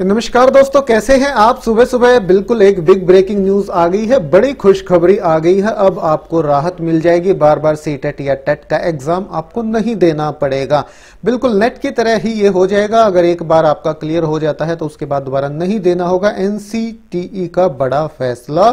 नमस्कार दोस्तों कैसे हैं आप सुबह सुबह बिल्कुल एक बिग ब्रेकिंग न्यूज आ गई है बड़ी खुशखबरी आ गई है अब आपको राहत मिल जाएगी बार बार सी टेट या टेट का एग्जाम आपको नहीं देना पड़ेगा बिल्कुल नेट की तरह ही ये हो जाएगा अगर एक बार आपका क्लियर हो जाता है तो उसके बाद दोबारा नहीं देना होगा एनसीटीई e का बड़ा फैसला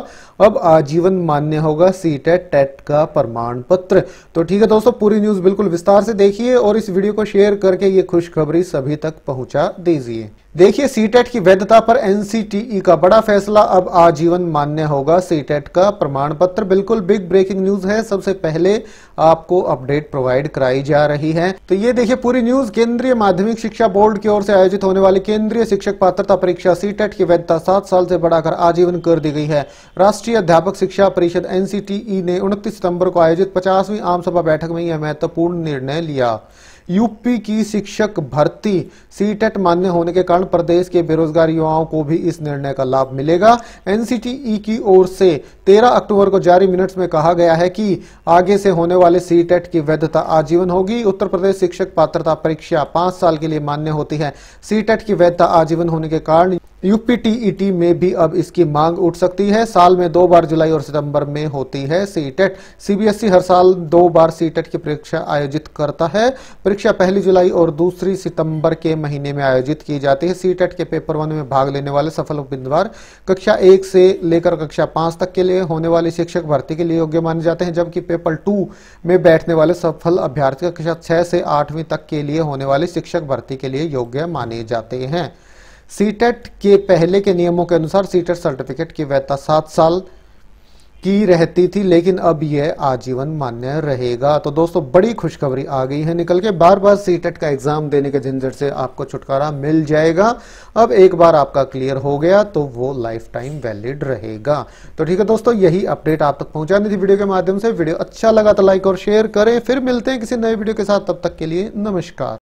अब आजीवन मान्य होगा सी टेट टेट का प्रमाण पत्र तो ठीक है दोस्तों पूरी न्यूज बिल्कुल विस्तार से देखिए और इस वीडियो को शेयर करके ये खुशखबरी सभी तक पहुंचा दीजिए देखिए सीटेट e की वैधता पर एनसीटीई e का बड़ा फैसला अब आजीवन मान्य होगा सीटेट e का प्रमाण पत्र बिल्कुल बिग ब्रेकिंग न्यूज है सबसे पहले आपको अपडेट प्रोवाइड कराई जा रही है तो ये देखिए पूरी न्यूज केंद्रीय माध्यमिक शिक्षा बोर्ड की ओर से आयोजित होने वाली केंद्रीय शिक्षक पात्रता परीक्षा सीटेट की वैधता सात साल से बढ़ाकर आजीवन कर दी गई है राष्ट्रीय अध्यापक शिक्षा परिषद एनसीटीई ने उनतीस सितम्बर को आयोजित पचासवीं आम सभा बैठक में यह महत्वपूर्ण निर्णय लिया यूपी की शिक्षक भर्ती सीटेट मान्य होने के कारण प्रदेश के बेरोजगार युवाओं को भी इस निर्णय का लाभ मिलेगा एनसीटीई की ओर से 13 अक्टूबर को जारी मिनट्स में कहा गया है कि आगे से होने वाले सीटेट की वैधता आजीवन होगी उत्तर प्रदेश शिक्षक पात्रता परीक्षा पांच साल के लिए मान्य होती है सीटेट की वैधता आजीवन होने के कारण यूपीटीईटी e में भी अब इसकी मांग उठ सकती है साल में दो बार जुलाई और सितंबर में होती है सीटेट सीबीएसई e e हर साल दो बार सीटेट की परीक्षा आयोजित करता है परीक्षा पहली जुलाई और दूसरी सितंबर के महीने में आयोजित की जाती है सीटेट के पेपर वन में भाग लेने वाले सफल उम्मीदवार कक्षा एक से लेकर कक्षा पांच तक के लिए होने वाले शिक्षक भर्ती के लिए योग्य माने जाते हैं जबकि पेपर टू में बैठने वाले सफल अभ्यर्थी कक्षा छह से आठवीं तक के लिए होने वाले शिक्षक भर्ती के लिए योग्य माने जाते हैं सीटेट e के पहले के नियमों के अनुसार सीटेट सर्टिफिकेट e की वैधता सात साल की रहती थी लेकिन अब यह आजीवन मान्य रहेगा तो दोस्तों बड़ी खुशखबरी आ गई है निकल के बार बार सीटेट का एग्जाम देने के झंझट से आपको छुटकारा मिल जाएगा अब एक बार आपका क्लियर हो गया तो वो लाइफ टाइम वैलिड रहेगा तो ठीक है दोस्तों यही अपडेट आप तक पहुंचानी थी वीडियो के माध्यम से वीडियो अच्छा लगा तो लाइक और शेयर करें फिर मिलते हैं किसी नए वीडियो के साथ तब तक के लिए नमस्कार